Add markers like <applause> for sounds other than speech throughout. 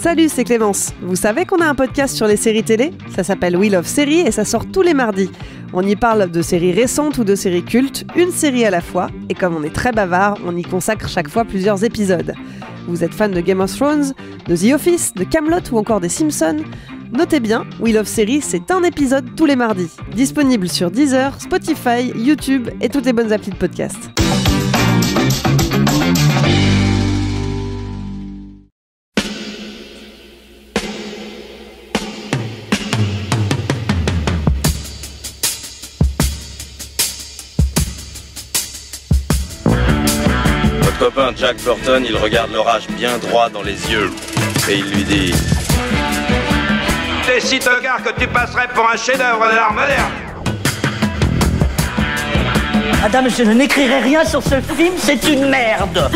Salut, c'est Clémence. Vous savez qu'on a un podcast sur les séries télé Ça s'appelle We Love Series et ça sort tous les mardis. On y parle de séries récentes ou de séries cultes, une série à la fois, et comme on est très bavard, on y consacre chaque fois plusieurs épisodes. Vous êtes fan de Game of Thrones, de The Office, de Camelot ou encore des Simpsons Notez bien, We Love Series, c'est un épisode tous les mardis. Disponible sur Deezer, Spotify, YouTube et toutes les bonnes applis de podcast. Jack Burton, il regarde l'orage bien droit dans les yeux et il lui dit T'es si tocard que tu passerais pour un chef-d'œuvre de l'art moderne Madame, je ne n'écrirai rien sur ce film, c'est une merde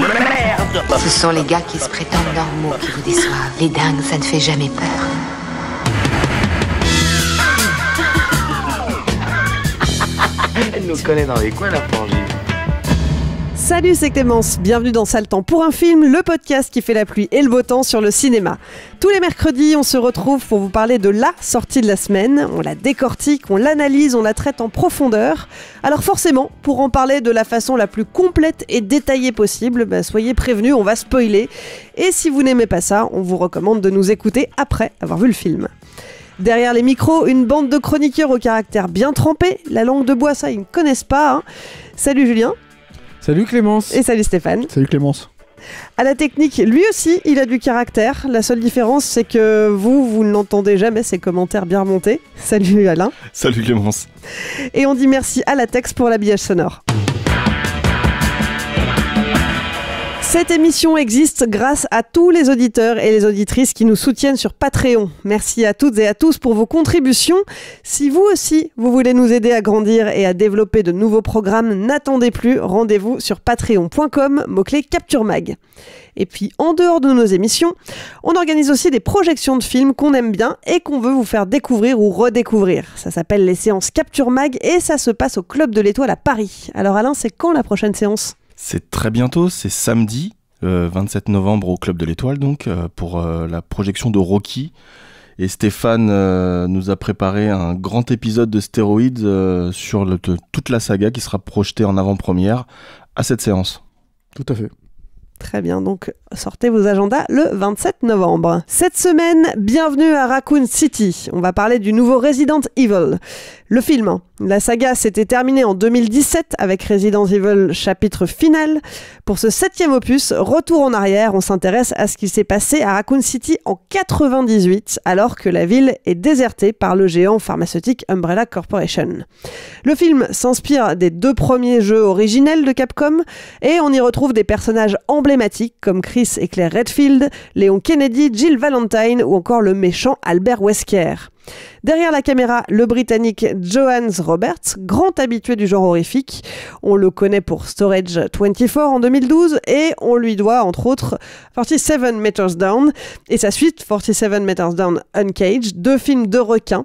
Merde Ce sont les gars qui se prétendent normaux qui vous déçoivent. Les dingues, ça ne fait jamais peur. Elle nous connaît dans les coins, la frangine. Salut, c'est Clémence. Bienvenue dans Sale Temps pour un film, le podcast qui fait la pluie et le beau temps sur le cinéma. Tous les mercredis, on se retrouve pour vous parler de la sortie de la semaine. On la décortique, on l'analyse, on la traite en profondeur. Alors forcément, pour en parler de la façon la plus complète et détaillée possible, bah, soyez prévenus, on va spoiler. Et si vous n'aimez pas ça, on vous recommande de nous écouter après avoir vu le film. Derrière les micros, une bande de chroniqueurs au caractère bien trempé. La langue de bois, ça, ils ne connaissent pas. Hein. Salut Julien. Salut Clémence. Et salut Stéphane. Salut Clémence. À la technique, lui aussi, il a du caractère. La seule différence, c'est que vous, vous ne l'entendez jamais, ces commentaires bien remontés. Salut Alain. Salut Clémence. Et on dit merci à la Tex pour l'habillage sonore. Cette émission existe grâce à tous les auditeurs et les auditrices qui nous soutiennent sur Patreon. Merci à toutes et à tous pour vos contributions. Si vous aussi, vous voulez nous aider à grandir et à développer de nouveaux programmes, n'attendez plus, rendez-vous sur patreon.com, mot-clé Capture Mag. Et puis, en dehors de nos émissions, on organise aussi des projections de films qu'on aime bien et qu'on veut vous faire découvrir ou redécouvrir. Ça s'appelle les séances Capture Mag et ça se passe au Club de l'Étoile à Paris. Alors Alain, c'est quand la prochaine séance c'est très bientôt, c'est samedi, 27 euh, novembre au Club de l'Étoile, donc, euh, pour euh, la projection de Rocky. Et Stéphane nous a préparé un grand épisode de Stéroïdes sur toute la saga qui sera projetée en avant-première à cette séance. Tout à fait. Très bien, donc sortez vos agendas le 27 novembre. Cette semaine, bienvenue à Raccoon City. On va parler du nouveau Resident Evil. Le film, hein, la saga s'était terminée en 2017 avec Resident Evil chapitre final. Pour ce septième opus, retour en arrière, on s'intéresse à ce qui s'est passé à Raccoon City en 98, alors que la ville est désertée par le géant pharmaceutique Umbrella Corporation. Le film s'inspire des deux premiers jeux originels de Capcom et on y retrouve des personnages emblématiques comme Chris et Claire Redfield, Léon Kennedy, Jill Valentine ou encore le méchant Albert Wesker. Derrière la caméra, le Britannique Johannes Roberts, grand habitué du genre horrifique. On le connaît pour Storage 24 en 2012 et on lui doit entre autres 47 Meters Down et sa suite 47 Meters Down Uncaged, deux films de requins.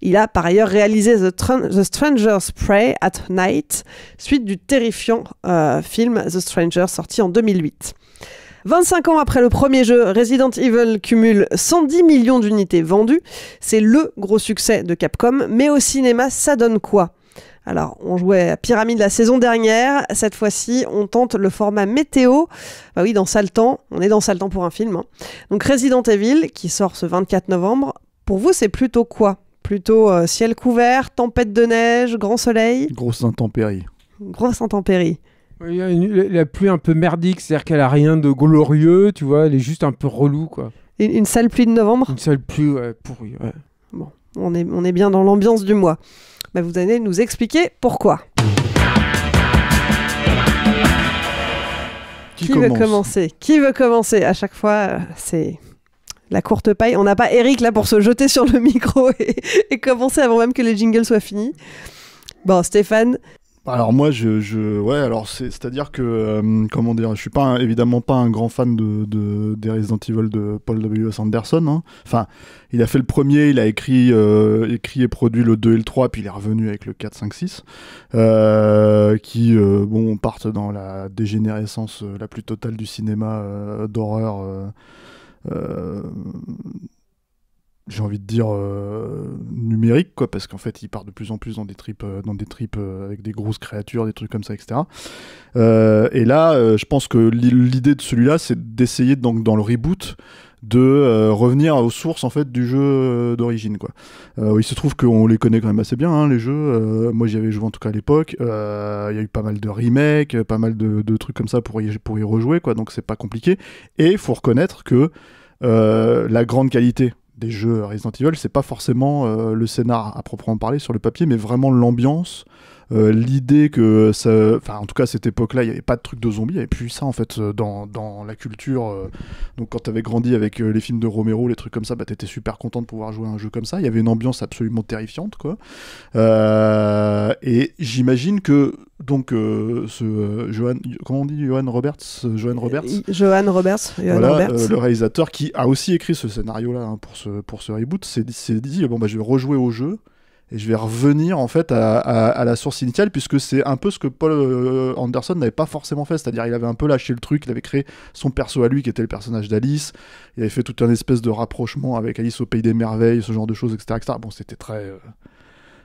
Il a par ailleurs réalisé The, Stranger's Prey at Night, suite du terrifiant euh, film The Stranger sorti en 2008. 25 ans après le premier jeu, Resident Evil cumule 110 millions d'unités vendues. C'est le gros succès de Capcom, mais au cinéma, ça donne quoi alors, on jouait à Pyramide la saison dernière. Cette fois-ci, on tente le format météo. Bah oui, dans temps, On est dans temps pour un film. Hein. Donc, Resident Evil, qui sort ce 24 novembre. Pour vous, c'est plutôt quoi Plutôt euh, ciel couvert, tempête de neige, grand soleil Grosse intempérie. Grosse intempérie. Il y a la pluie un peu merdique, c'est-à-dire qu'elle a rien de glorieux, tu vois, elle est juste un peu relou, quoi. Une, sale pluie de novembre Une sale pluie, ouais, pourrie, ouais. Bon, on est, on est bien dans l'ambiance du mois. Bah, vous allez nous expliquer pourquoi. Qui, veut commencer Qui veut commencer À chaque fois, euh, c'est la courte paille. On n'a pas Eric là pour se jeter sur le <laughs> micro et, et commencer avant même que les jingles soient finis. Bon, Stéphane, alors moi, je, ouais, alors c'est-à-dire que euh, comment dire, je suis pas évidemment pas un grand fan de, des Resident Evil de Paul W. Anderson. Hein. Enfin, il a fait le premier, il a écrit, euh, écrit et produit le 2 et le 3, puis il est revenu avec le 4, 5, 6, qui euh, bon partent dans la dégénérescence la plus totale du cinéma d'horreur. Euh, j'ai envie de dire euh, numérique quoi parce qu'en fait il part de plus en plus dans des trips euh, dans des tripes euh, avec des grosses créatures des trucs comme ça etc et là je pense que l'idée de celui-là c'est d'essayer donc dans le reboot de revenir aux sources en fait du jeu d'origine quoi il se trouve qu'on les connaît quand même assez bien hein, les jeux moi j'y avais joué en tout cas à l'époque il y a eu pas mal de remakes pas mal de, trucs comme ça pour y, pour y rejouer quoi donc c'est pas compliqué et il faut reconnaître que la grande qualité des jeux Resident Evil, c'est pas forcément euh, le scénar à proprement parler sur le papier, mais vraiment l'ambiance, euh, l'idée que ça. Enfin, en tout cas, à cette époque-là, il n'y avait pas de truc de zombies, il n'y avait plus ça, en fait, euh, dans, dans la culture. Euh. donc, quand tu avais grandi avec les films de Romero, les trucs comme ça, bah, tu étais super content de pouvoir jouer à un jeu comme ça. Il y avait une ambiance absolument terrifiante, quoi. et j'imagine que donc ce Johan, comment on dit Johan Roberts, Johan Roberts, Johan Roberts, le réalisateur qui a aussi écrit ce scénario là hein, pour ce pour ce reboot, s'est dit, bon bah je vais rejouer au jeu et je vais revenir en fait à, la source initiale, puisque c'est un peu ce que Paul euh, Anderson n'avait pas forcément fait, c'est-à-dire il avait un peu lâché le truc, il avait créé son perso à lui qui était le personnage d'Alice, il avait fait tout un espèce de rapprochement avec Alice au pays des merveilles, ce genre de choses, etc. Bon, c'était très... Euh,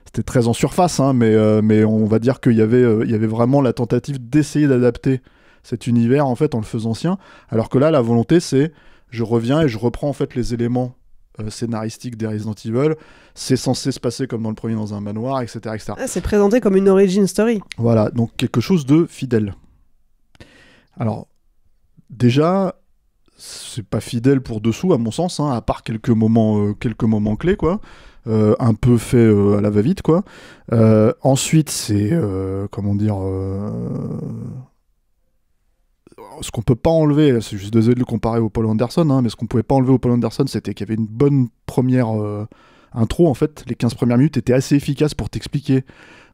c'était très en surface, hein, mais, euh, mais on va dire qu'il y, avait, il y avait vraiment la tentative d'essayer d'adapter cet univers en fait en le faisant sien, alors que là la volonté c'est je reviens et je reprends en fait les éléments euh, scénaristique des Resident Evil. C'est censé se passer comme dans le premier dans un manoir, etc. Ah, c'est présenté comme une origin story. Voilà, donc quelque chose de fidèle. Alors, déjà, c'est pas fidèle pour dessous, à mon sens, hein, à part quelques moments, euh, quelques moments clés, quoi. Euh, un peu fait à la va-vite, quoi. ensuite, c'est, comment dire, ce qu'on peut pas enlever, c'est juste désolé de le comparer au Paul Anderson, hein, mais ce qu'on pouvait pas enlever au Paul Anderson, c'était qu'il y avait une bonne première euh, intro en fait. Les 15 premières minutes étaient assez efficaces pour t'expliquer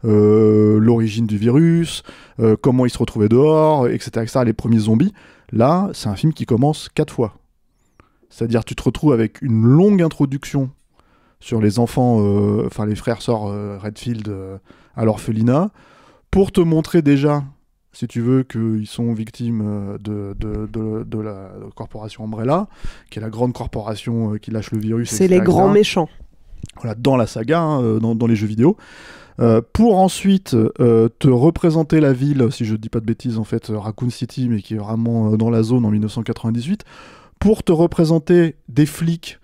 euh, l'origine du virus, euh, comment il se retrouvait dehors, etc., etc. Les premiers zombies. Là, c'est un film qui commence quatre fois. C'est-à-dire, tu te retrouves avec une longue introduction sur les enfants, enfin les frères sort Redfield à l'orphelinat, pour te montrer déjà si tu veux, qu'ils sont victimes euh, de, de, la corporation Umbrella, qui est la grande corporation euh, qui lâche le virus. C'est les grands méchants. Voilà, dans la saga, hein, euh, dans, dans, les jeux vidéo. pour ensuite te représenter la ville, si je ne dis pas de bêtises en fait, Raccoon City, mais qui est vraiment dans la zone en 1998, pour te représenter des flics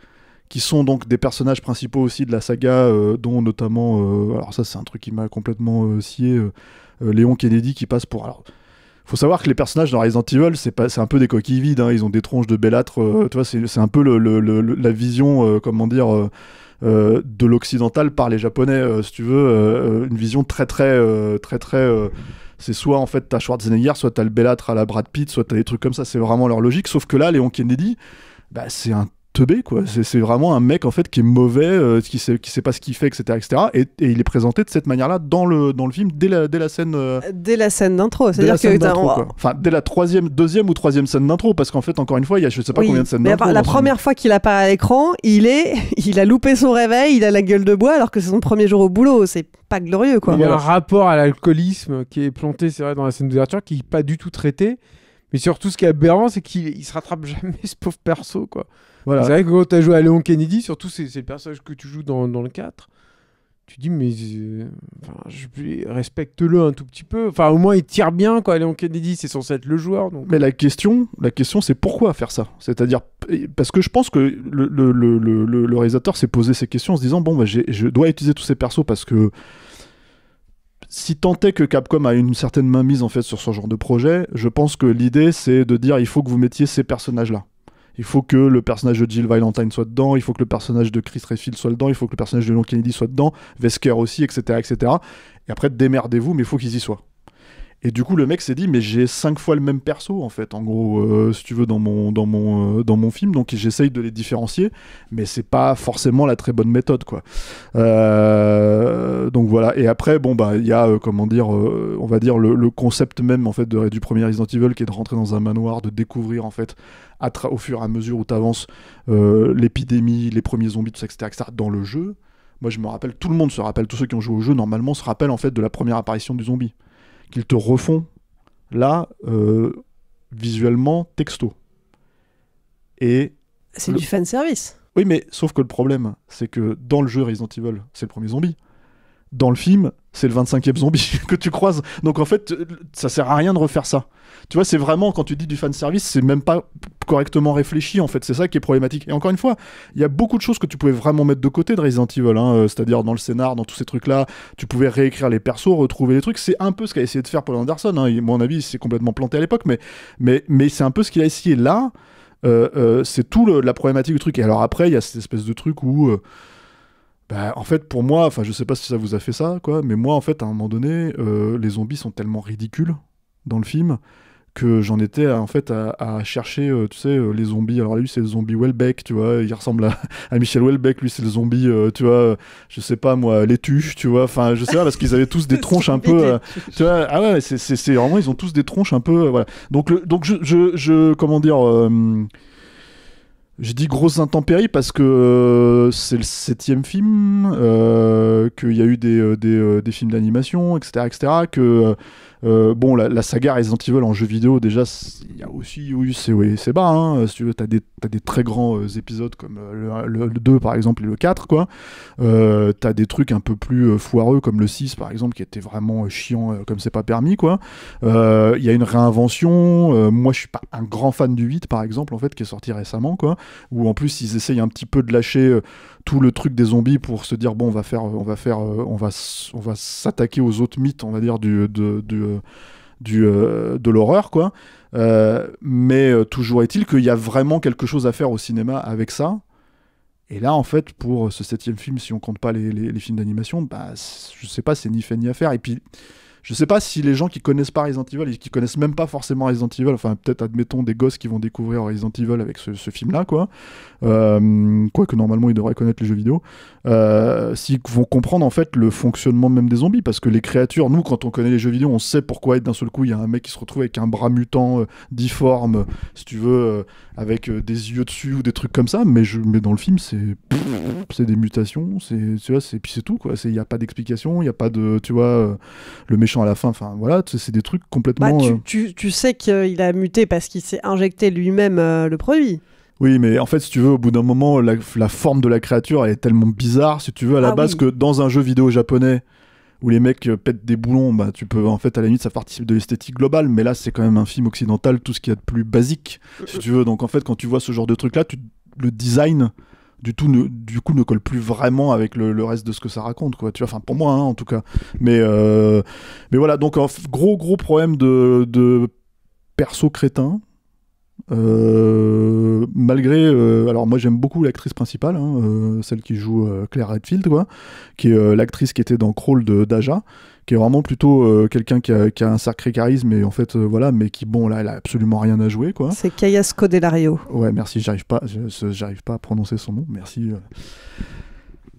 qui sont donc des personnages principaux aussi de la saga, euh, dont notamment, euh, alors ça c'est un truc qui m'a complètement euh, scié, Léon Kennedy qui passe pour... Alors, faut savoir que les personnages dans Resident Evil, c'est un peu des coquilles vides. Hein. Ils ont des tronches de belâtre. tu vois, c'est un peu le, la vision, comment dire, de l'occidental par les japonais, si tu veux, une vision très très très très. c'est soit en fait t'as Schwarzenegger, soit t'as le bellâtre à la Brad Pitt, soit t'as des trucs comme ça. C'est vraiment leur logique. Sauf que là, Léon Kennedy, bah, c'est un teubé quoi c'est vraiment un mec en fait qui est mauvais euh, qui sait sait pas ce qu'il fait etc etc et, il est présenté de cette manière là dans le dans le film dès la dès la scène euh, euh, dès la scène d'intro c'est à dire que enfin dès la troisième deuxième ou troisième scène d'intro parce qu'en fait encore une fois il y a je sais pas combien de scènes d'intro la première fois qu'il apparaît à l'écran il est <laughs> il a loupé son réveil il a la gueule de bois alors que c'est son premier jour au boulot c'est pas glorieux quoi il y a un rapport à l'alcoolisme qui est planté c'est vrai dans la scène d'ouverture qui est pas du tout traité mais surtout, ce qui est aberrant, c'est qu'il se rattrape <laughs> jamais, ce pauvre perso, quoi. C'est vrai que quand tu as joué à Léon Kennedy, surtout c'est le personnage que tu joues dans, le 4, tu dis mais euh, respecte-le un tout petit peu. Enfin au moins il tire bien quoi. Léon Kennedy c'est censé être le joueur. Mais la question, la question c'est pourquoi faire ça C'est-à-dire parce que je pense que le, réalisateur s'est posé ces questions en se disant bon bah, je dois utiliser tous ces persos parce que si tant est que Capcom a une certaine mainmise en fait sur ce genre de projet, je pense que l'idée c'est de dire il faut que vous mettiez ces personnages là il faut que le personnage de Jill Valentine soit dedans, il faut que le personnage de Chris Redfield soit dedans, il faut que le personnage de Long Kennedy soit dedans, Vesker aussi, etc. etc. Et après, démerdez-vous, mais il faut qu'ils y soient. Et du coup, le mec s'est dit, mais j'ai cinq fois le même perso, en fait, en gros, euh, si tu veux, dans mon, dans mon, euh, dans mon film. Donc, j'essaye de les différencier, mais c'est pas forcément la très bonne méthode, quoi. Euh, donc, voilà. Et après, bon, bah, il y a, comment dire, on va dire, le, concept même, en fait, du premier Resident Evil, qui est de rentrer dans un manoir, de découvrir, en fait, au fur et à mesure où tu avances, l'épidémie, les premiers zombies, tout ça, etc., etc., dans le jeu. Moi, je me rappelle, tout le monde se rappelle, tous ceux qui ont joué au jeu, normalement, se rappellent, en fait, de la première apparition du zombie qu'ils te refont là, euh, visuellement, texto. Et. C'est du fan service. Oui, mais sauf que le problème, c'est que dans le jeu Resident Evil, c'est le premier zombie dans le film, c'est le 25e zombie <laughs> que tu croises. Donc en fait, ça sert à rien de refaire ça. Tu vois, c'est vraiment quand tu dis du fan service, c'est même pas correctement réfléchi en fait, c'est ça qui est problématique. Et encore une fois, il y a beaucoup de choses que tu pouvais vraiment mettre de côté de Resident Evil, hein, euh, c'est-à-dire dans le scénar, dans tous ces trucs-là, tu pouvais réécrire les persos, retrouver les trucs, c'est un peu ce qu'a essayé de faire Paul Anderson, hein. à mon avis, il s'est complètement planté à l'époque, mais, mais, mais c'est un peu ce qu'il a essayé là, euh, euh, c'est tout la problématique du truc. Et alors après, il y a cette espèce de truc où bah, en fait, pour moi, enfin, je sais pas si ça vous a fait ça, quoi, mais moi, en fait, à un moment donné, euh, les zombies sont tellement ridicules dans le film que j'en étais en fait à, chercher, euh, tu sais, euh, les zombies. Alors lui, c'est le zombie Welbeck, tu vois, il ressemble à, <laughs> à Michel Welbeck. Lui, c'est le zombie, tu vois, je sais pas moi, tuches, tu vois. Enfin, je sais pas parce qu'ils avaient tous <laughs> des tronches un peu, tu Ah ouais, c'est vraiment, ils ont tous des tronches un peu, voilà. Donc donc je, je, je comment dire. J'ai dit grosses intempéries parce que euh, c'est le septième film, euh, qu'il y a eu des, euh, films d'animation, etc., etc., que bon, la, saga Resident Evil en jeu vidéo, déjà, il y a aussi oui, c'est oui, bas. Hein, si tu veux, t'as des, as des très grands épisodes comme le, 2 par exemple et le 4, quoi. Euh, t'as des trucs un peu plus foireux comme le 6 par exemple qui était vraiment chiant comme c'est pas permis, quoi. Il y a une réinvention. moi, je suis pas un grand fan du 8 par exemple, en fait, qui est sorti récemment, quoi où en plus ils essayent un petit peu de lâcher euh, tout le truc des zombies pour se dire bon on va faire euh, on va faire euh, on va on va s'attaquer aux autres mythes on va dire du de, du, de l'horreur quoi mais toujours est-il qu'il y a vraiment quelque chose à faire au cinéma avec ça et là, en fait, pour ce septième film, si on compte pas les, les films d'animation, bah, je sais pas, c'est ni fait ni à faire. Et puis, je sais pas si les gens qui connaissent pas Resident Evil et qui connaissent même pas forcément Resident Evil, enfin peut-être admettons des gosses qui vont découvrir Resident Evil avec ce, film-là, quoi. Euh, Quoique normalement ils devraient connaître les jeux vidéo, euh, s'ils vont comprendre en fait le fonctionnement même des zombies, parce que les créatures, nous quand on connaît les jeux vidéo, on sait pourquoi d'un seul coup il y a un mec qui se retrouve avec un bras mutant euh, difforme, si tu veux, euh, avec euh, des yeux dessus ou des trucs comme ça, mais, je, mais dans le film c'est c'est des mutations, c'est puis c'est tout quoi, il n'y a pas d'explication, il n'y a pas de tu vois le à la fin. Enfin, voilà, c'est des trucs complètement. Bah, euh, tu, tu, sais qu'il a muté parce qu'il s'est injecté lui-même euh, le produit. Oui, mais en fait, si tu veux, au bout d'un moment, la, forme de la créature est tellement bizarre, si tu veux, à la ah base, que dans un jeu vidéo japonais où les mecs euh, pètent des boulons, bah, tu peux, en fait, à la limite, ça participe de l'esthétique globale, mais là, c'est quand même un film occidental, tout ce qu'il y a de plus basique, si tu veux. Donc, en fait, quand tu vois ce genre de truc-là, tu, le design du tout ne, du coup ne colle plus vraiment avec le, reste de ce que ça raconte quoi tu vois enfin pour moi hein, en tout cas mais euh, mais voilà donc gros gros problème de, de perso crétin euh, malgré, euh, alors moi j'aime beaucoup l'actrice principale, hein, euh, celle qui joue Claire Redfield, quoi, qui est l'actrice qui était dans Crawl de Daja, qui est vraiment plutôt quelqu'un qui, a, un sacré charisme et en fait voilà, mais qui bon là elle a absolument rien à jouer quoi. C'est Kaya Scodelario. Ouais, merci, j'arrive pas, j'arrive pas à prononcer son nom, merci,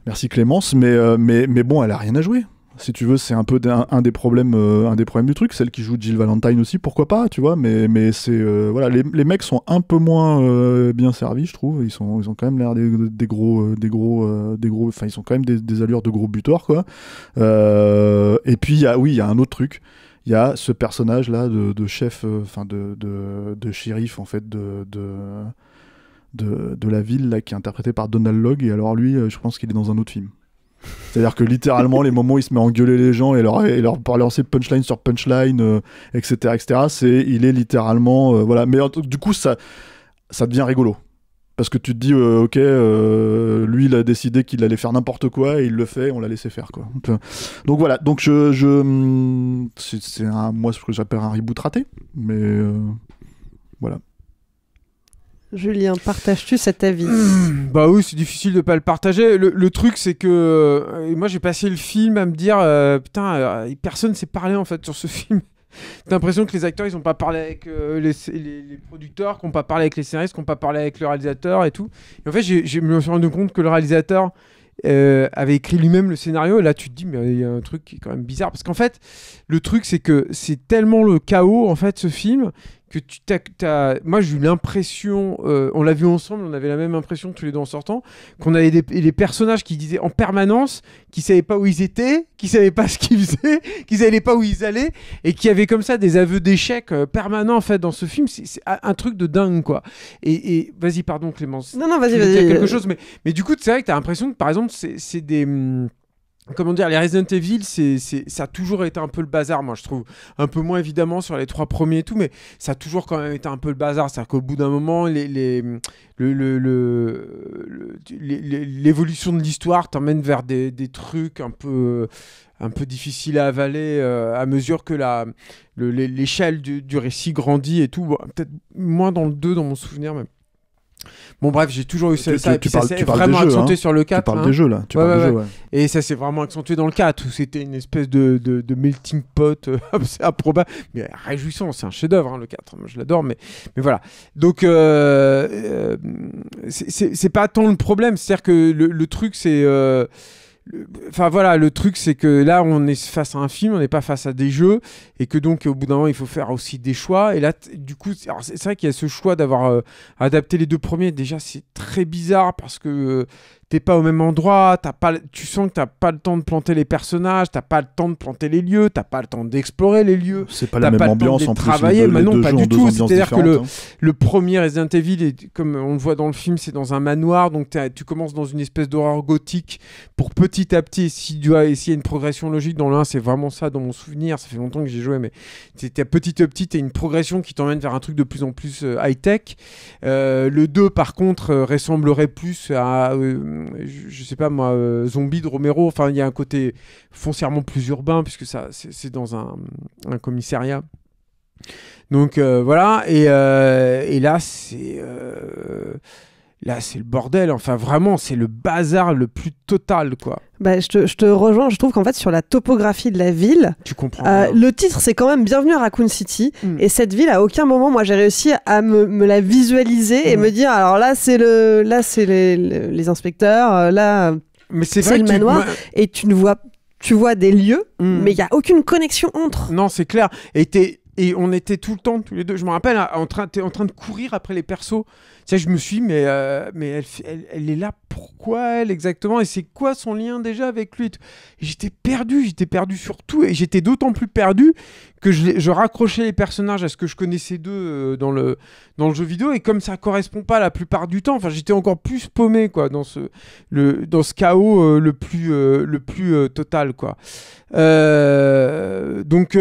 merci Clémence, mais mais mais bon, elle a rien à jouer si tu veux, c'est un peu un, des problèmes, euh, un des problèmes du truc. Celle qui joue Jill Valentine aussi, pourquoi pas, tu vois. Mais, mais c'est euh, voilà, les, mecs sont un peu moins euh, bien servis, je trouve. Ils ils ont quand même l'air des, gros, des gros, des gros. Enfin, ils sont quand même des, allures de gros buteurs, quoi. et puis, y a, oui, il y a un autre truc il y a ce personnage là de, chef, enfin de, de, shérif en fait de, de, de, la ville là qui est interprété par Donald Logg. Et alors lui, je pense qu'il est dans un autre film. C'est-à-dire que littéralement, les moments où il se met à engueuler les gens et leur, et leur lancer punchline sur punchline, etc., euh, etc., c'est, il est littéralement, euh, voilà. Mais du coup, ça, ça devient rigolo. Parce que tu te dis, euh, ok, lui, il a décidé qu'il allait faire n'importe quoi et il le fait, on l'a laissé faire, quoi. Donc voilà. Donc je, je c'est, un, moi, ce que j'appelle un reboot raté, mais voilà. Julien, partages-tu cet avis mmh, Bah oui, c'est difficile de pas le partager. Le, truc, c'est que euh, moi, j'ai passé le film à me dire, euh, putain, euh, personne s'est parlé en fait sur ce <laughs> film. T'as l'impression que les acteurs, ils ont pas parlé avec les, producteurs, qu'ils producteurs, qu'on pas parlé avec les scénaristes, qu'on pas parlé avec le réalisateur et tout. en fait, je me suis rendu compte que le réalisateur avait écrit lui-même le scénario. Et là, tu te dis, mais il y a un truc qui est quand même bizarre. Parce qu'en fait, le truc, c'est que c'est tellement le chaos, en fait, ce film, que tu as, Moi, j'ai eu l'impression, euh, on l'a vu ensemble, on avait la même impression tous les deux en sortant, qu'on avait des, les personnages qui disaient en permanence qu'ils savaient pas où ils étaient, qu'ils savaient pas <laughs> ce qu'ils faisaient, qu'ils savaient pas où ils allaient, et qui avait comme ça des aveux d'échec euh, permanents en fait dans ce film. C'est un truc de dingue quoi. Et, vas-y, pardon Clémence. Non, non, vas-y, vas-y. Euh, quelque chose, mais, mais du coup, c'est vrai que tu as l'impression que par exemple, c'est des. Hmm, comment dire, les Resident Evil, c'est, ça a toujours été un peu le bazar, moi je trouve. Un peu moins évidemment sur les trois premiers et tout, mais ça a toujours quand même été un peu le bazar. C'est-à-dire qu'au bout d'un moment, les, l'évolution de l'histoire t'emmène vers des, trucs un peu un peu à avaler euh, à mesure que la, l'échelle du, récit grandit et tout. peut-être moins dans le 2 dans mon souvenir même. Bon bref, j'ai toujours eu tu, ça, tu, et ça s'est vraiment accentué hein. sur le 4. Tu parles hein. des jeux là, tu Et ça s'est vraiment accentué dans le 4, où c'était une espèce de, de, melting pot euh, <laughs> c'est improbable, mais réjouissant, c'est un chef-d'œuvre hein, le 4, je l'adore, mais, mais voilà. Donc euh, euh, c'est pas tant le problème, c'est-à-dire que le truc c'est... Enfin voilà, le truc c'est que là on est face à un film, on n'est pas face à des jeux, et que donc au bout d'un moment il faut faire aussi des choix. Et là, du coup, c'est vrai qu'il y a ce choix d'avoir euh, adapté les deux premiers. Déjà, c'est très bizarre parce que euh, t'es pas au même endroit, t'as pas, tu sens que t'as pas le temps de planter les personnages, t'as pas le temps de planter les lieux, t'as pas le temps d'explorer les lieux. C'est pas la même pas ambiance le temps en travailler. Plus, mais non, pas du tout. C'est-à-dire que le, hein. le, premier Resident Evil, comme on le voit dans le film, c'est dans un manoir, donc tu commences dans une espèce d'horreur gothique pour petit à petit, si tu as essayé une progression logique dans l'un, c'est vraiment ça dans mon souvenir, ça fait longtemps que j'ai joué, mais c'était petit à petit, t'as une progression qui t'emmène vers un truc de plus en plus euh, high-tech. Euh, le 2, par contre, euh, ressemblerait plus à je, sais pas moi, euh, Zombie de Romero. Enfin, il y a un côté foncièrement plus urbain puisque ça, c'est dans un, commissariat. Donc euh, voilà, euh, et, là c'est... Là, c'est le bordel. Enfin, vraiment, c'est le bazar le plus total, quoi. Bah, je, te, rejoins. Je trouve qu'en fait, sur la topographie de la ville, tu comprends. Euh, le titre, c'est quand même Bienvenue à Raccoon City. Hmm. Et cette ville, à aucun moment, moi, j'ai réussi à me, la visualiser et hmm. me dire, alors là, c'est le, là, c'est les, inspecteurs. Euh, là, euh, mais c'est le manoir. Et tu ne vois, tu vois des lieux, hmm. mais il y a aucune connexion entre. Non, c'est clair. Et, et on était tout le temps, tous les deux. Je me rappelle, en train, en train de courir après les persos je me suis, mais, euh, mais elle, elle, est là, pourquoi elle exactement Et c'est quoi son lien déjà avec lui J'étais perdu, j'étais perdu sur tout, et j'étais d'autant plus perdu que je, je, raccrochais les personnages à ce que je connaissais d'eux euh, dans, le, dans le jeu vidéo, et comme ça ne correspond pas la plupart du temps, enfin, j'étais encore plus paumé, quoi, dans ce, le, dans ce chaos euh, le plus, le plus total, quoi. donc,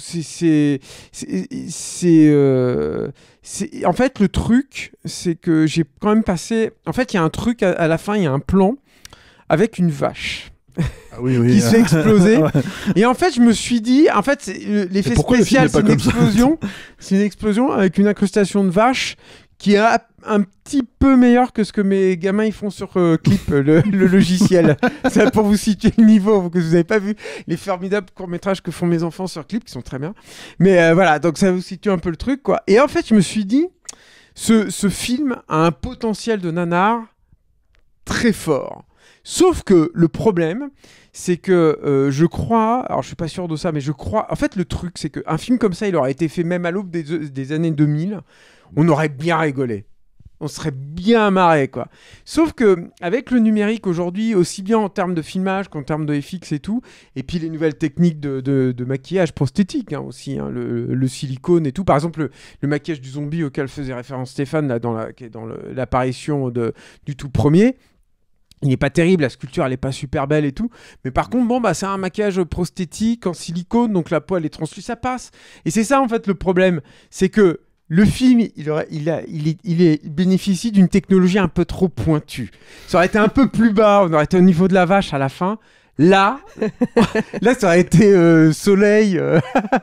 c'est en fait le truc, c'est que j'ai quand même passé. En fait, il y a un truc à, la fin, il y a un plan avec une vache. Ah qui se fait exploser. <laughs> Et en fait, je me suis dit, en fait, l'effet spécial, c'est une explosion. c'est une explosion avec une incrustation de vache qui est un, petit peu meilleur que ce que mes gamins ils font sur euh, Clip, le, logiciel. <laughs> Ça pour vous situer le niveau, que vous n'avez pas vu les formidables courts métrages que font mes enfants sur Clip, qui sont très bien. Mais euh, voilà, donc ça vous situe un peu le truc, quoi. Et en fait, je me suis dit, ce, film a un potentiel de nanar très fort. Sauf que le problème, c'est que euh, je crois, alors je suis pas sûr de ça, mais je crois, en fait le truc, c'est qu'un film comme ça, il aurait été fait même à l'aube des, années 2000, on aurait bien rigolé. On serait bien marré, quoi. Sauf que avec le numérique aujourd'hui, aussi bien en termes de filmage qu'en termes de FX et tout, et puis les nouvelles techniques de, maquillage prosthétique hein, aussi, hein, le, silicone et tout. Par exemple, le, maquillage du zombie auquel faisait référence Stéphane dans qui est dans l'apparition du tout premier il n'est pas terrible, la sculpture elle pas super belle et tout, mais par contre bon bah c'est un maquillage prosthétique en silicone donc la peau elle est translucide, ça passe. Et c'est ça en fait le problème, c'est que le film, il, a, il, est, bénéficie d'une technologie un peu trop pointue. Ça aurait été un peu plus bas, on aurait été au niveau de la vache à la fin. Là, <laughs> là, ça aurait été euh, soleil, euh,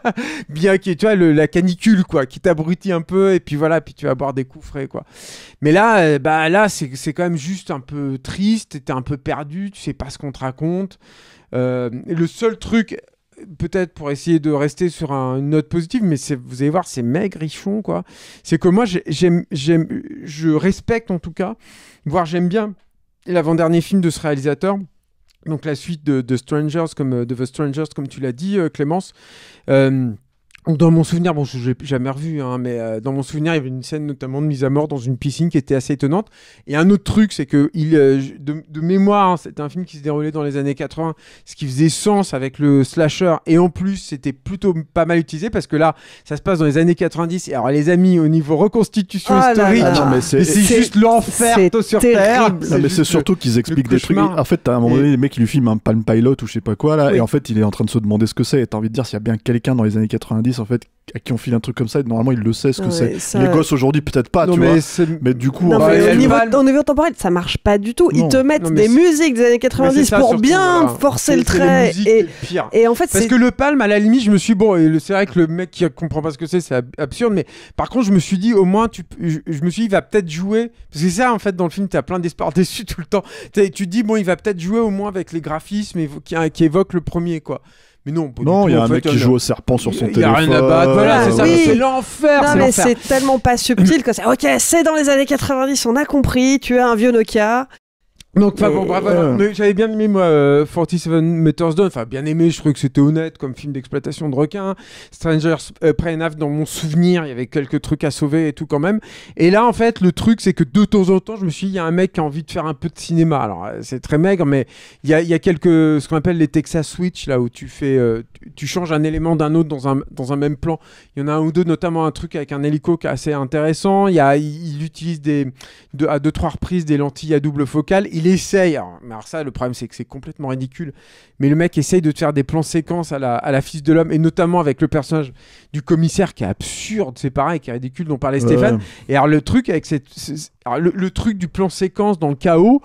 <laughs> bien que tu vois la canicule quoi, qui t'abrutit un peu et puis voilà, puis tu vas boire des coups frais quoi. Mais là, euh, bah là, c'est quand même juste un peu triste, t'es un peu perdu, tu sais pas ce qu'on te raconte. le seul truc peut-être pour essayer de rester sur une note positive, mais vous allez voir, c'est maigrichon, quoi. C'est que moi, j'aime, je respecte en tout cas, voire j'aime bien l'avant-dernier film de ce réalisateur. Donc la suite de, Strangers, comme de The Strangers, comme tu l'as dit, euh, Clémence. Euh, dans mon souvenir, bon, je l'ai jamais revu, hein, mais euh, dans mon souvenir, il y avait une scène notamment de mise à mort dans une piscine qui était assez étonnante. Et un autre truc, c'est que il, euh, de, mémoire, hein, c'était un film qui se déroulait dans les années 80, ce qui faisait sens avec le slasher. Et en plus, c'était plutôt pas mal utilisé parce que là, ça se passe dans les années 90. Et alors les amis, au niveau reconstitution ah historique, ah c'est juste l'enfer sur terre. mais c'est surtout qu'ils expliquent des trucs. En fait, à un moment donné, les mecs, ils lui filment un palm pilot ou je sais pas quoi là, et en fait, il est en train de se demander ce que c'est. Et as envie de dire s'il y a bien quelqu'un dans les années 90 en fait à qui on file un truc comme ça, normalement il le sait ce que c'est. Les gosses aujourd'hui peut-être pas, mais du coup, on au, niveau, ça marche pas du tout. Ils te mettent des musiques des années 90 pour bien hein. forcer le trait. Et, en fait, parce que le palme, à la limite, je me suis bon. Euh, c'est vrai que le mec qui comprend pas ce que c'est, c'est absurde. Mais par contre, je me suis dit au moins, tu, je, me suis il va peut-être jouer. Parce que ça, en fait, dans le film, t'as plein d'espoir <laughs> déçus tout le temps. Tu te dis bon, il va peut-être jouer au moins avec les graphismes qui, hein, qui évoquent le premier, quoi. Mais non, il y a un mec qui joue au serpent sur son téléphone. Il n'y a rien à battre. Voilà, euh, c'est ça. C'est l'enfer. Non, mais c'est tellement pas subtil que ça. Ok, c'est dans les années 90, on a compris. Tu as un vieux Nokia. Donc, euh, euh. Mais J'avais bien aimé, moi, 47 euh, Meters Down. Enfin, bien aimé, je trouvais que c'était honnête comme film d'exploitation de requin. Stranger euh, dans mon souvenir, il y avait quelques trucs à sauver et tout quand même. Et là, en fait, le truc, c'est que de temps en temps, je me suis dit, il y a un mec qui a envie de faire un peu de cinéma. Alors, c'est très maigre, mais il y a, y a, quelques, ce qu'on appelle les Texas Switch, là, où tu fais, tu, changes un élément d'un autre dans un, dans un même plan. Il y en a un ou deux, notamment un truc avec un hélico qui est assez intéressant. Il, y a, il, utilise des, à deux, trois reprises des lentilles à double focale. Il il essaye. Hein. Alors, mais ça, le problème, c'est que c'est complètement ridicule. Mais le mec essaye de faire des plans séquences à la, à la fille de l'homme, et notamment avec le personnage du commissaire qui est absurde, c'est pareil, qui est ridicule, dont parlait Stéphane. Et alors le truc avec le, truc du plan séquence dans le chaos,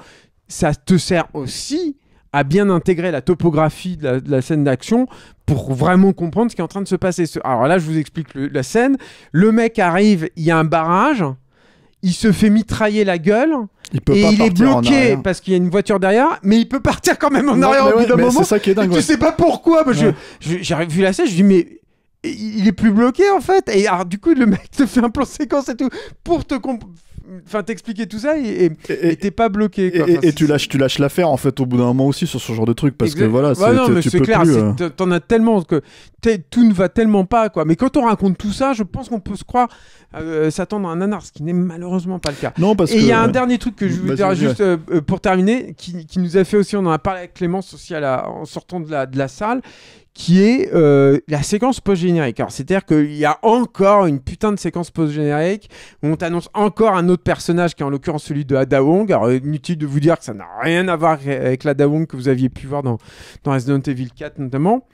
ça te sert aussi à bien intégrer la topographie de la, scène d'action pour vraiment comprendre ce qui est en train de se passer. Alors là, je vous explique la scène. Le mec arrive, il y a un barrage il se fait mitrailler la gueule. Il et il est bloqué parce qu'il y a une voiture derrière, mais il peut partir quand même en arrière au bout d'un moment. C'est ça qui est dingue. tu sais pas pourquoi. mais j'ai vu la scène, je dis mais il est plus bloqué en fait. Et alors, du coup, le mec te fait un plan séquence et tout pour te enfin t'expliquer tout ça et t'es pas bloqué. et, tu lâches, tu lâches l'affaire en fait au bout d'un moment aussi sur ce genre de truc parce que voilà, non, mais tu clair, euh. T'en as tellement que tout ne va tellement pas quoi. Mais quand on raconte tout ça, je pense qu'on peut se croire euh, s'attendre à un anard ce qui n'est malheureusement pas le cas. Non parce et il y a un dernier truc que je voulais dire juste euh, pour terminer, qui, nous a fait aussi, on en a parlé avec Clémence aussi en sortant de la, de la salle, qui est euh, la séquence post-générique. Alors, c'est-à-dire qu'il y a encore une putain de séquence post-générique où on t'annonce encore un autre personnage qui est en l'occurrence celui de Ada Wong. Alors, inutile de vous dire que ça n'a rien à voir avec l'Ada Wong que vous aviez pu voir dans, dans Resident Evil 4 notamment.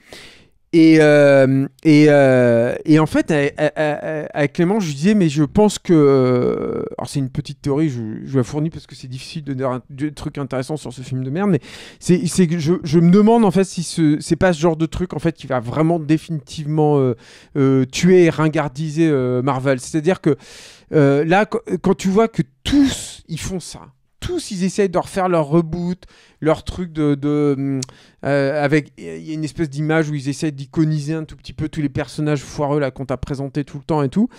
Et, euh, et, euh, et, en fait, avec Clément, je disais, mais je pense que. Euh, alors, c'est une petite théorie, je, je la fournis parce que c'est difficile de dire un, trucs truc intéressant sur ce film de merde, mais c'est que je, je, me demande, en fait, si c'est n'est pas ce genre de truc, en fait, qui va vraiment définitivement tuer et ringardiser Marvel. C'est-à-dire que là, quand tu vois que tous, ils font ça tous, ils essayent de refaire leur reboot, leur truc de, hum, euh, avec il y a une espèce d'image où ils essaient d'iconiser un tout petit peu tous les personnages foireux là qu'on t'a présenté tout le temps et tout.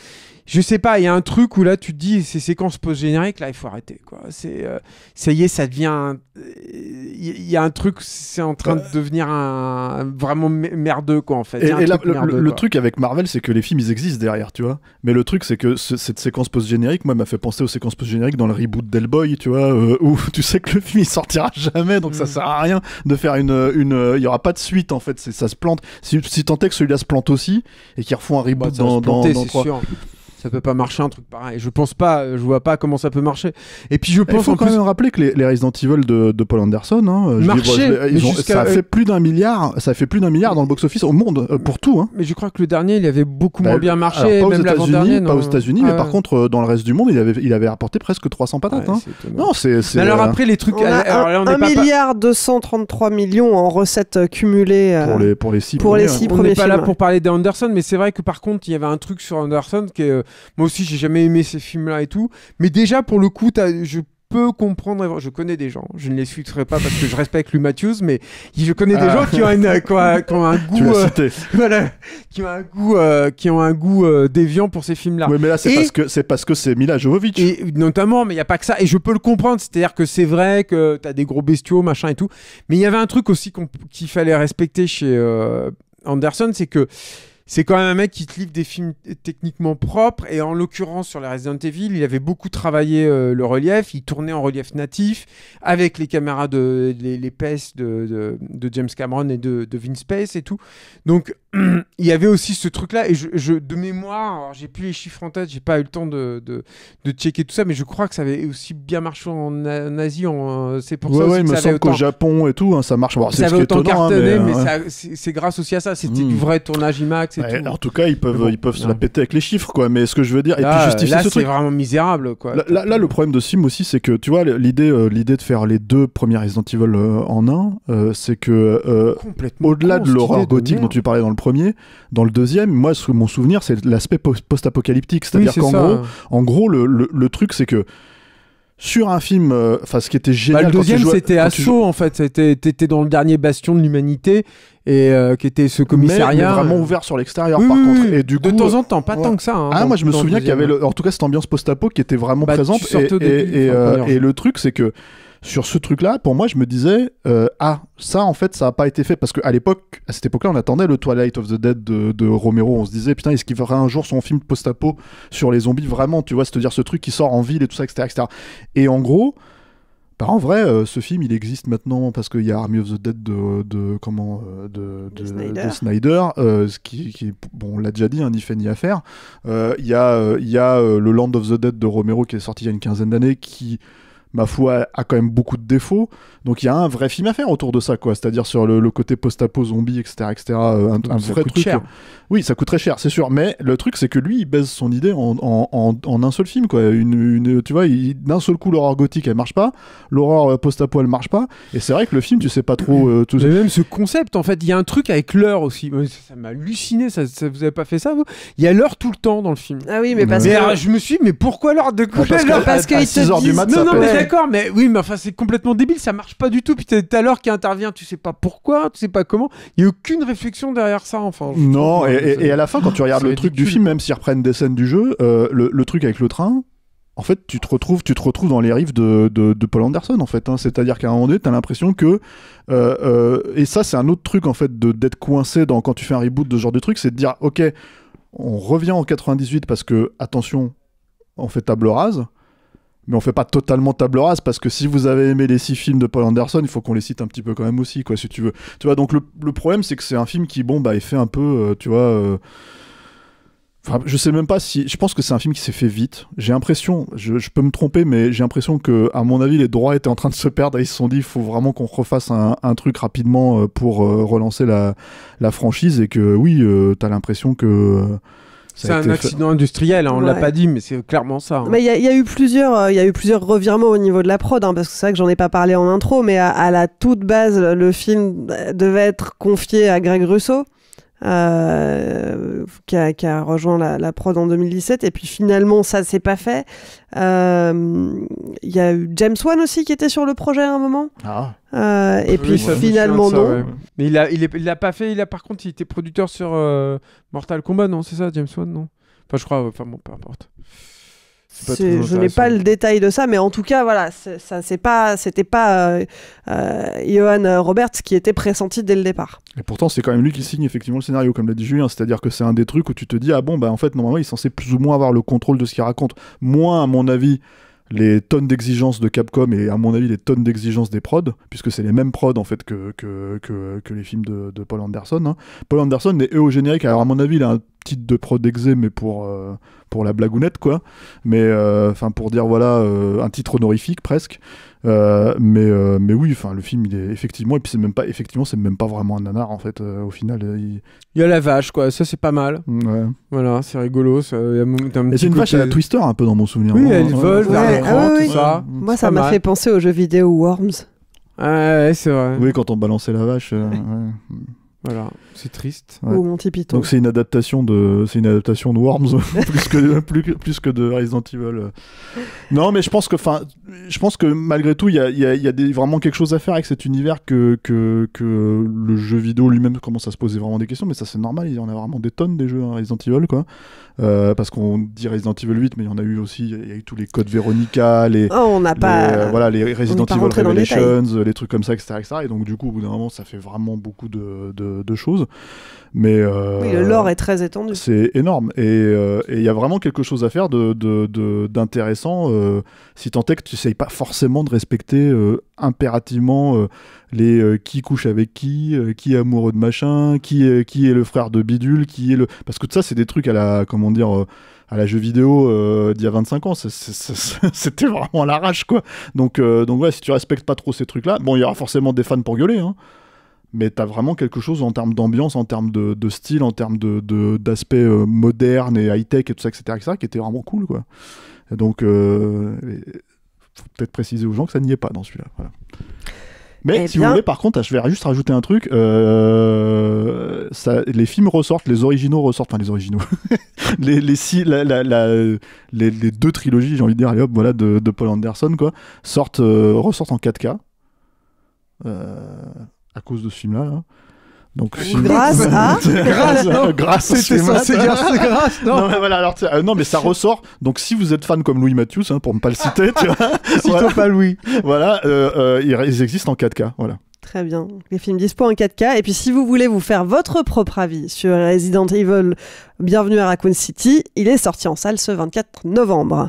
Je sais pas, il y a un truc où là tu te dis ces séquences post génériques là il faut arrêter quoi. C'est euh, ça y est, ça devient euh, il y a un truc c'est en train de devenir un, vraiment merdeux quoi en fait. Et, là, le, truc avec Marvel c'est que les films ils existent derrière tu vois. Mais le truc c'est que cette séquence post générique moi m'a fait penser aux séquences post génériques dans le reboot d'Hellboy tu vois <laughs> où tu sais que le film il sortira jamais donc ça mm. sert à rien de faire une euh, il y aura pas de suite en fait. Ça se plante. Si, si tant que celui-là se plante aussi et qu'ils refont un reboot dans, dans, dans, ça peut pas marcher un truc pareil. Je pense pas, euh, je vois pas comment ça peut marcher. Et puis je pense. Il faut quand même rappeler que les, les Resident Evil de, de Paul Anderson, hein, ça fait plus d'un milliard, ça fait plus d'un milliard dans le box-office au monde euh, pour tout. Hein. Mais je crois que le dernier, il avait beaucoup bah, moins bien marché. Pas aux États-Unis, États mais par contre euh, dans le reste du monde, il avait, il avait rapporté presque 300 patates. Hein. Non, c'est. Alors après les trucs. un, milliard 233 millions en recettes cumulées pour les pour les six pour les six hein. on n'est pas là pour parler d'Anderson, mais c'est vrai que par contre il y avait un truc sur Anderson qui est moi aussi, j'ai jamais aimé ces films-là et tout. Mais déjà, pour le coup, je peux comprendre. Je connais des gens, je ne les citerai pas parce que je respecte Lou Matthews, mais je connais des ah. gens qui ont, une, qui un <laughs> goût. Euh, <laughs> voilà, qui ont un goût, euh, qui ont un goût euh, déviant pour ces films-là. Oui, mais là, c'est parce que c'est parce que c'est Mila Jovovich. Et notamment, mais il n'y a pas que ça. Et je peux le comprendre. C'est-à-dire que c'est vrai que tu as des gros bestiaux, machin et tout. Mais il y avait un truc aussi qu'il fallait respecter chez Anderson, c'est que c'est quand même un mec qui te livre des films techniquement propres. Et en l'occurrence, sur la Resident Evil, il avait beaucoup travaillé euh, le relief. Il tournait en relief natif avec les caméras de les, e de, James Cameron et de, de Vince Space et tout. Donc, <clears throat> il y avait aussi ce truc-là, et je, de mémoire, j'ai plus les chiffres en tête, j'ai pas eu le temps de, de, de, checker tout ça, mais je crois que ça avait aussi bien marché en, en Asie, c'est pour ça aussi il que me ça semble qu'au Japon et tout, hein, ça marche. ça avait autant hein, cartonné, mais, hein. c'est grâce aussi à ça, c'était hmm. du vrai tournage IMAX En tout cas, ils peuvent, ils peuvent se la péter avec les chiffres, quoi, mais ce que je veux dire, là, puis c'est vraiment misérable, quoi. Là, là, le problème de Sim aussi, c'est que, tu vois, l'idée euh, l'idée de faire les deux premières Resident Evil euh, en un, euh, c'est que, au-delà de l'horreur gothique dont tu parlais dans le premier. Dans le deuxième, moi, mon souvenir, c'est l'aspect post-apocalyptique. C'est-à-dire qu'en gros, en gros, le, truc, c'est que sur un film, euh, enfin, ce qui était génial. Bah, le deuxième, c'était à chaud, en fait. c'était dans le dernier bastion de l'humanité et euh, qui était ce commissariat. vraiment euh. ouvert sur l'extérieur, par contre. et du de temps en temps, pas tant que ça. Hein, ah, moi, je me souviens qu'il y avait, en tout cas, cette ambiance post-apo qui était vraiment bah, présente. et, le truc, c'est que sur ce truc-là, pour moi, je me disais, euh, ah, ça, en fait, ça n'a pas été fait. Parce qu'à l'époque, à cette époque-là, on attendait le Twilight of the Dead de, Romero. On se disait, putain, est-ce qu'il fera un jour son film post-apo sur les zombies vraiment, tu vois, c'est-à-dire ce truc qui sort en ville et tout ça, etc. etc. Et en gros, bah, en vrai, euh, ce film, il existe maintenant parce qu'il y a Army of the Dead de, comment euh, de, de Snyder, ce qui, bon, on l'a déjà dit, hein, ni fait ni à faire. Il y a, y a le Land of the Dead de Romero qui est sorti il y a une quinzaine d'années, qui ma foi, a quand même beaucoup de défauts. Donc il y a un vrai film à faire autour de ça, quoi. C'est-à-dire sur le, côté post-apo, zombie, etc., etc. Euh, un, vrai truc. Cher. Oui, ça coûte très cher, c'est sûr. Mais le truc, c'est que lui, il baise son idée en, un seul film, quoi. Une, tu vois, d'un seul coup, l'horreur gothique, elle marche pas. L'horreur euh, post-apo, elle marche pas. Et c'est vrai que le film, tu sais pas trop. Euh, tout... Mais même ce concept, en fait, il y a un truc avec l'heure aussi. Ça m'a halluciné. Ça, vous avez pas fait ça, vous Il y a l'heure tout le temps dans le film. Ah oui, mais parce mais que... Ah, je me suis, mais pourquoi l'heure de couper Parce, parce, qu'il d'accord, mais oui, mais enfin, c'est complètement débile, ça marche pas du tout. Puis tout à l'heure qui intervient, tu sais pas pourquoi, tu sais pas comment. Il y a aucune réflexion derrière ça, enfin. Non, hein, et, à la fin, quand tu regardes le truc du film, même s'ils reprennent des scènes du jeu, euh, le, truc avec le train, en fait, tu te retrouves, tu te retrouves dans les rives de, Paul Anderson, en fait. Hein. C'est-à-dire qu'à un moment donné, t'as l'impression que, euh, euh, et ça, c'est un autre truc, en fait, de d'être coincé dans quand tu fais un reboot de ce genre de truc, c'est de dire, ok, on revient en 98 parce que, attention, on fait table rase mais on fait pas totalement table rase parce que si vous avez aimé les six films de Paul Anderson, il faut qu'on les cite un petit peu quand même aussi, quoi, si tu veux. Tu vois, donc le, problème, c'est que c'est un film qui, bon, bah, il fait un peu, euh, tu vois. Euh, enfin, je sais même pas si. Je pense que c'est un film qui s'est fait vite. J'ai l'impression, je, peux me tromper, mais j'ai l'impression que, à mon avis, les droits étaient en train de se perdre et ils se sont dit, il faut vraiment qu'on refasse un, truc rapidement euh, pour relancer la, franchise et que, oui, tu as l'impression que. C'est un accident industriel, hein, on l'a pas dit, mais c'est clairement ça. Hein. Mais il y, a eu plusieurs, euh, il y eu plusieurs revirements au niveau de la prod, hein, parce que c'est vrai que j'en ai pas parlé en intro, mais à, la toute base, le film devait être confié à Greg Russo. Euh, qui, a, rejoint la, prod en 2017. Et puis finalement, ça s'est pas fait. Euh, il y a eu James Wan aussi qui était sur le projet à un moment. Ah. Euh, et puis finalement non. Mais il a, il, il pas fait. Il a par contre, il était producteur sur Mortal Kombat, non C'est ça, James Wan, non Enfin, je crois. Enfin, bon, peu importe je n'ai pas le détail de ça, mais en tout cas, voilà, ça c'est pas, c'était pas euh, euh, Johan Roberts qui était pressenti dès le départ. Et pourtant, c'est quand même lui qui signe effectivement le scénario, comme l'a dit Julien. C'est-à-dire que c'est un des trucs où tu te dis, ah bon, bah en fait, normalement, il est censé plus ou moins avoir le contrôle de ce qu'il raconte. Moins, à mon avis, les tonnes d'exigences de Capcom et à mon avis les tonnes d'exigences des prods, puisque c'est les mêmes prods en fait que, que, les films de, Paul Anderson. Hein. Paul Anderson est au générique, alors à mon avis il a un titre de prod exé, mais pour, euh, pour la blagounette quoi, mais euh, enfin pour dire voilà euh, un titre honorifique presque. Euh, mais, euh, mais oui, enfin, le film, il est effectivement, et puis c'est même pas, effectivement, c'est même pas vraiment un nanar en fait. Euh, au final, il... y a la vache, quoi. Ça, c'est pas mal. Mm, voilà, c'est rigolo. c'est une vache à la Twister un peu dans mon souvenir. Oui, elle hein, vole ouais. ah, ça. Moi, ça m'a fait penser aux jeux vidéo Worms. c'est vrai. Oui, quand on balançait la vache. <laughs> Voilà, c'est triste. Donc c'est une adaptation de, c'est une adaptation de Worms <laughs> plus que <laughs> plus, que de Resident Evil. Non, mais je pense que, enfin, je pense que malgré tout, il y a, y a, y a vraiment quelque chose à faire avec cet univers que que, que le jeu vidéo lui-même commence à se poser vraiment des questions. Mais ça c'est normal, il y en a vraiment des tonnes des jeux hein, Resident Evil, quoi. Euh, parce qu'on dit Resident Evil 8, mais il y en a eu aussi, il y a eu tous les codes Veronica les, oh, on pas, euh, voilà, les Resident Evil Revelations, euh, les, trucs comme ça, etc., Et donc du coup, au bout d'un moment, ça fait vraiment beaucoup de de, choses. Mais euh, le lore est très étendu. C'est énorme. Euh, et il y a vraiment quelque chose à faire d'intéressant de, de, euh, si tant est que tu essayes pas forcément de respecter euh, impérativement les qui couche avec qui, qui est amoureux de machin, qui est, qui est le frère de Bidule, qui est le. Parce que ça, c'est des trucs à la. Comment dire à la jeu vidéo d'il y a 25 ans. <laughs> C'était vraiment à l'arrache, quoi. Donc, donc ouais, si tu respectes pas trop ces trucs-là, bon, il y aura forcément des fans pour gueuler, hein mais tu as vraiment quelque chose en termes d'ambiance, en termes de, style, en termes d'aspect de, d'aspect euh, moderne et high-tech et tout ça, etc., qui était vraiment cool. Quoi. donc, euh, faut peut-être préciser aux gens que ça n'y est pas dans celui-là. Mais eh si vous voulez, par contre, je vais juste rajouter un truc. Euh, les films ressortent, les originaux ressortent, enfin les originaux. <laughs> les, deux trilogies, j'ai envie de dire, voilà, de, Paul Anderson, quoi, sortent, ressortent en 4K. Euh, à cause de ce film-là. Hein. Donc, <laughs> grâce, à... grâce à grâce c'est grâce non, non mais voilà alors euh, non mais ça ressort donc si vous êtes fan comme Louis Matthews hein, pour ne pas le citer tu vois, <laughs> pas Louis voilà euh, euh, ils existent en 4K voilà Très bien. Les films dispo en 4K. Et puis, si vous voulez vous faire votre propre avis sur Resident Evil, bienvenue à Raccoon City. Il est sorti en salle ce 24 novembre.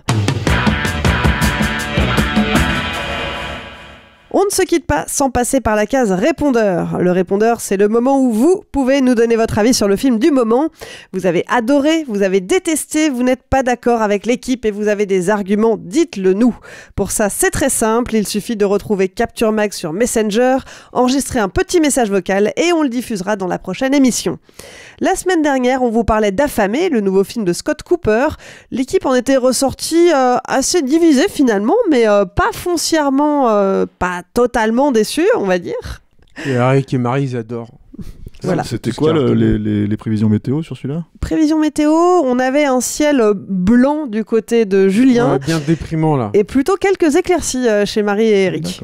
On ne se quitte pas sans passer par la case répondeur. Le répondeur, c'est le moment où vous pouvez nous donner votre avis sur le film du moment. Vous avez adoré, vous avez détesté, vous n'êtes pas d'accord avec l'équipe et vous avez des arguments, dites-le nous. Pour ça, c'est très simple, il suffit de retrouver Capture Mag sur Messenger, enregistrer un petit message vocal et on le diffusera dans la prochaine émission. La semaine dernière, on vous parlait d'Affamé, le nouveau film de Scott Cooper. L'équipe en était ressortie euh, assez divisée finalement, mais euh, pas foncièrement, euh, pas totalement déçu, on va dire. Et Eric et Marie, ils adorent. <laughs> Voilà. C'était quoi les, prévisions météo sur celui-là Prévisions météo, on avait un ciel blanc du côté de Julien. bien déprimant là. Et plutôt quelques éclaircies euh, chez Marie et Eric.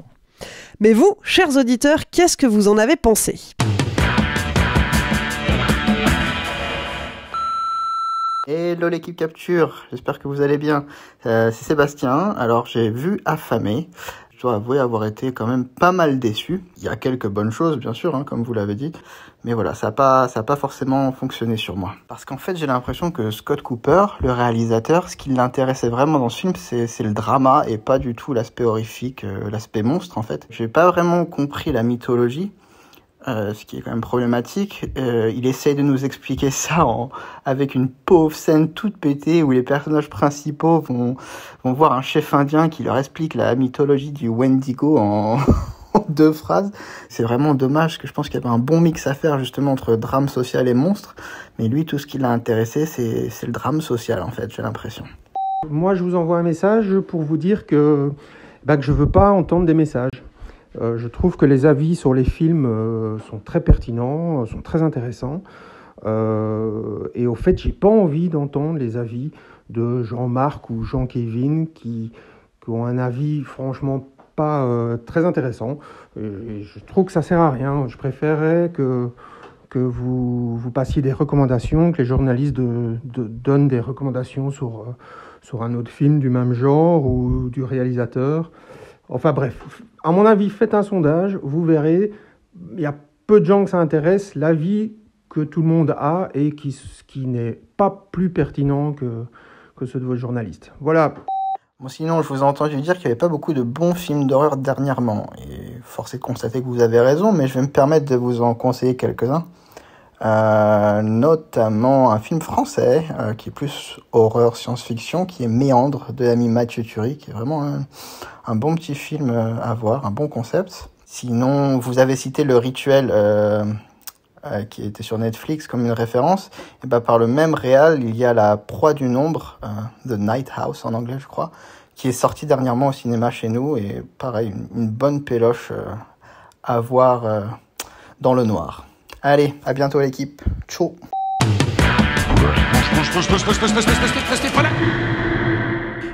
Mais vous, chers auditeurs, qu'est-ce que vous en avez pensé Hello l'équipe Capture, j'espère que vous allez bien. Euh, c'est Sébastien, alors j'ai vu Affamé dois avouer avoir été quand même pas mal déçu. Il y a quelques bonnes choses, bien sûr, hein, comme vous l'avez dit, mais voilà, ça n'a pas, forcément fonctionné sur moi. Parce qu'en fait, j'ai l'impression que Scott Cooper, le réalisateur, ce qui l'intéressait vraiment dans ce film, c'est le drama et pas du tout l'aspect horrifique, euh, l'aspect monstre, en fait. J'ai pas vraiment compris la mythologie. Euh, ce qui est quand même problématique. Euh, il essaye de nous expliquer ça avec une pauvre scène toute pétée où les personnages principaux vont, voir un chef indien qui leur explique la mythologie du Wendigo <laughs> en, deux phrases. C'est vraiment dommage que je pense qu'il y avait un bon mix à faire justement entre drame social et monstre. Mais lui, tout ce qui l'a intéressé, c'est le drame social en fait, j'ai l'impression. Moi, je vous envoie un message pour vous dire que, je bah, que je veux pas entendre des messages. Euh, je trouve que les avis sur les films euh, sont très pertinents, euh, sont très intéressants. et au fait, j'ai pas envie d'entendre les avis de Jean-Marc ou Jean-Kévin qui, ont un avis franchement pas très intéressant. Et je trouve que ça sert à rien. Je préférerais que, que vous, vous passiez des recommandations, que les journalistes de, donnent des recommandations sur, sur un autre film du même genre ou du réalisateur. Enfin bref, à mon avis, faites un sondage, vous verrez, il y a peu de gens que ça intéresse, l'avis que tout le monde a et qui, qui n'est pas plus pertinent que, que ceux de vos journalistes. Voilà. sinon, je vous ai entendu dire qu'il n'y avait pas beaucoup de bons films d'horreur dernièrement. Et force est de constater que vous avez raison, mais je vais me permettre de vous en conseiller quelques-uns. Euh, notamment un film français euh, qui est plus horreur science-fiction, qui est Méandre de l'ami Mathieu Turi, qui est vraiment un, bon petit film euh, à voir, un bon concept. Sinon, vous avez cité le rituel qui était sur Netflix comme une référence. Et eh ben par le même réel il y a la Proie du Nombre, The Night House en anglais, je crois, qui est sorti dernièrement au cinéma chez nous. Et pareil, une, bonne péloche à voir dans le noir. Allez, à bientôt l'équipe. Ciao.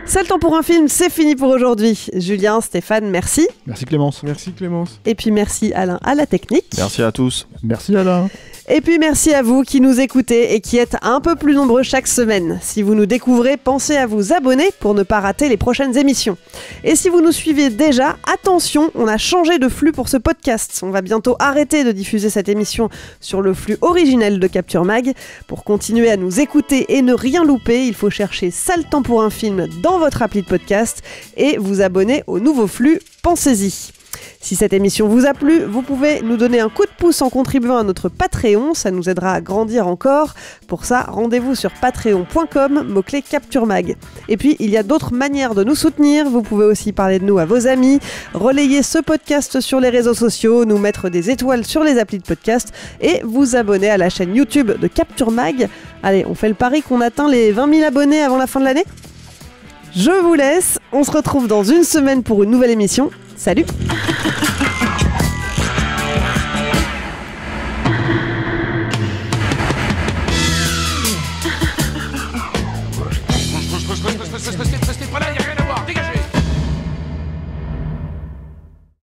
C'est le temps pour un film, c'est fini pour aujourd'hui. Julien, Stéphane, merci. Merci Clémence. Merci Clémence. Et puis merci Alain à la technique. Merci à tous. Merci Alain. Et puis merci à vous qui nous écoutez et qui êtes un peu plus nombreux chaque semaine. Si vous nous découvrez, pensez à vous abonner pour ne pas rater les prochaines émissions. Et si vous nous suivez déjà, attention, on a changé de flux pour ce podcast. On va bientôt arrêter de diffuser cette émission sur le flux originel de Capture Mag. Pour continuer à nous écouter et ne rien louper, il faut chercher Sale temps pour un film dans votre appli de podcast et vous abonner au nouveau flux pensez-y. Si cette émission vous a plu, vous pouvez nous donner un coup de pouce en contribuant à notre Patreon, ça nous aidera à grandir encore. Pour ça, rendez-vous sur patreon.com, mot-clé Capture Mag. Et puis, il y a d'autres manières de nous soutenir, vous pouvez aussi parler de nous à vos amis, relayer ce podcast sur les réseaux sociaux, nous mettre des étoiles sur les applis de podcast et vous abonner à la chaîne YouTube de Capture Mag. Allez, on fait le pari qu'on atteint les 20 000 abonnés avant la fin de l'année je vous laisse. On se retrouve dans une semaine pour une nouvelle émission. Salut